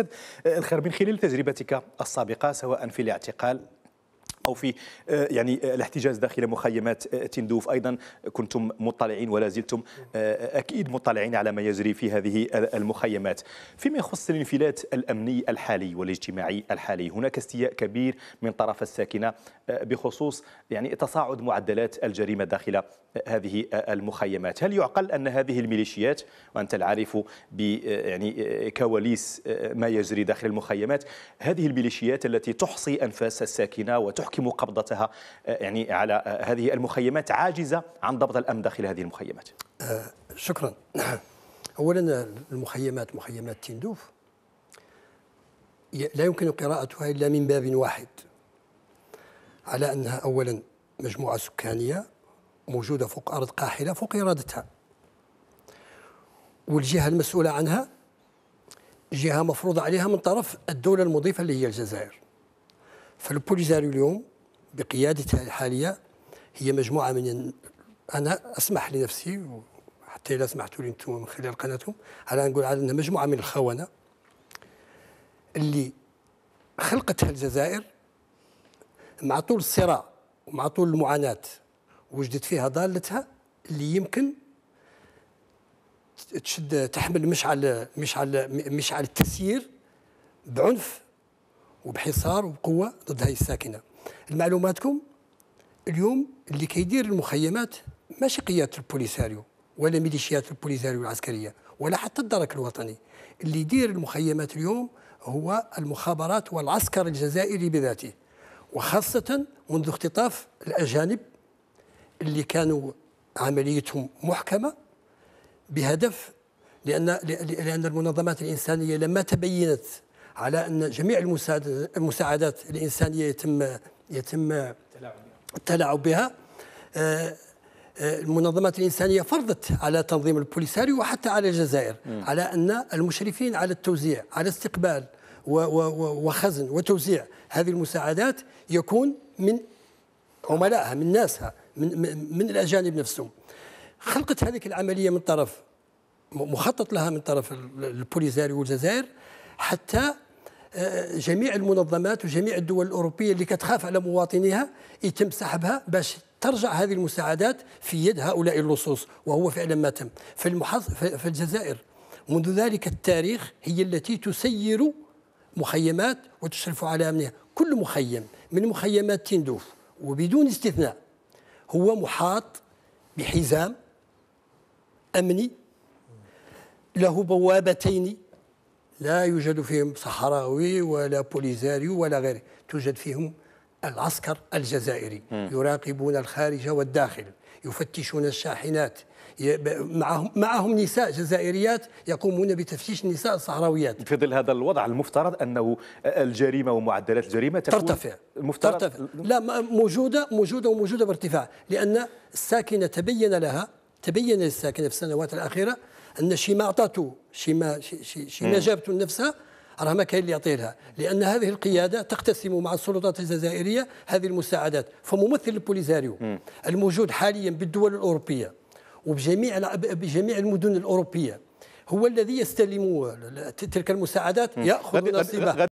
أستاذ آه، الخربين خلال تجربتك السابقة سواء في الاعتقال او في آه، يعني آه، الاحتجاز داخل مخيمات آه، تندوف ايضا كنتم مطلعين ولا زلتم اكيد مطلعين على ما يجري في هذه المخيمات فيما يخص الانفلات الامني الحالي والاجتماعي الحالي هناك استياء كبير من طرف الساكنه بخصوص يعني تصاعد معدلات الجريمه داخل هذه المخيمات هل يعقل ان هذه الميليشيات وانت العارف ب يعني كواليس ما يجري داخل المخيمات هذه الميليشيات التي تحصي انفاس الساكنه وتحكي تحكم قبضتها آه، يعني على آه، هذه المخيمات عاجزة عن ضبط الأمن داخل هذه المخيمات آه، شكرا أولا المخيمات مخيمات تندوف لا يمكن قراءتها إلا من باب واحد على أنها أولا مجموعة سكانية موجودة فوق أرض قاحلة فوق إرادتها والجهة المسؤولة عنها جهة مفروضة عليها من طرف الدولة المضيفة اللي هي الجزائر فالبوليزاريو بقيادتها الحالية هي مجموعة من أنا أسمح لنفسي حتى إذا سمحتوا لي أنتم من خلال قناتهم على نقول على أنها مجموعة من الخونة اللي خلقتها الجزائر مع طول الصراع ومع طول المعاناة وجدت فيها ضالتها اللي يمكن تشد تحمل مشعل مشعل مشعل التسيير بعنف وبحصار وبقوه ضد هذه الساكنه لمعلوماتكم اليوم اللي كيدير المخيمات ماشي قياده البوليساريو ولا ميليشيات البوليساريو العسكريه ولا حتى الدرك الوطني اللي يدير المخيمات اليوم هو المخابرات والعسكر الجزائري بذاته وخاصة منذ اختطاف الأجانب اللي كانوا عمليتهم محكمة بهدف لأن لأن المنظمات الإنسانية لما تبينت على أن جميع المساعدات الإنسانية يتم يتم التلاعب بها آه، آه، المنظمات الإنسانية فرضت على تنظيم البوليساريو وحتى على الجزائر م. على أن المشرفين على التوزيع على استقبال وخزن وتوزيع هذه المساعدات يكون من عملائها من ناسها من, من الأجانب نفسهم خلقت هذه العملية من طرف مخطط لها من طرف البوليساريو والجزائر حتى جميع المنظمات وجميع الدول الأوروبية اللي كتخاف على مواطنيها يتم سحبها باش ترجع هذه المساعدات في يد هؤلاء اللصوص وهو فعلا ما تم في, المحظ... في الجزائر منذ ذلك التاريخ هي التي تسير مخيمات وتشرف على أمنها كل مخيم من مخيمات تندوف وبدون استثناء هو محاط بحزام أمني له بوابتين لا يوجد فيهم صحراوي ولا بوليزاريو ولا غيره توجد فيهم العسكر الجزائري م. يراقبون الخارج والداخل يفتشون الشاحنات معهم معهم نساء جزائريات يقومون بتفتيش النساء الصحراويات في ظل هذا الوضع المفترض انه الجريمه ومعدلات الجريمه تكون ترتفع المفترض ترتفع لا موجوده موجوده وموجوده بارتفاع لان الساكنه تبين لها تبين للساكنه في السنوات الاخيره ان شي ما اعطته شي ما شي, شي ما جابته لنفسها راه ما كاين اللي يعطي لها لان هذه القياده تقتسم مع السلطات الجزائريه هذه المساعدات فممثل البوليزاريو الموجود حاليا بالدول الاوروبيه وبجميع بجميع المدن الاوروبيه هو الذي يستلم تلك المساعدات ياخذ نصيبه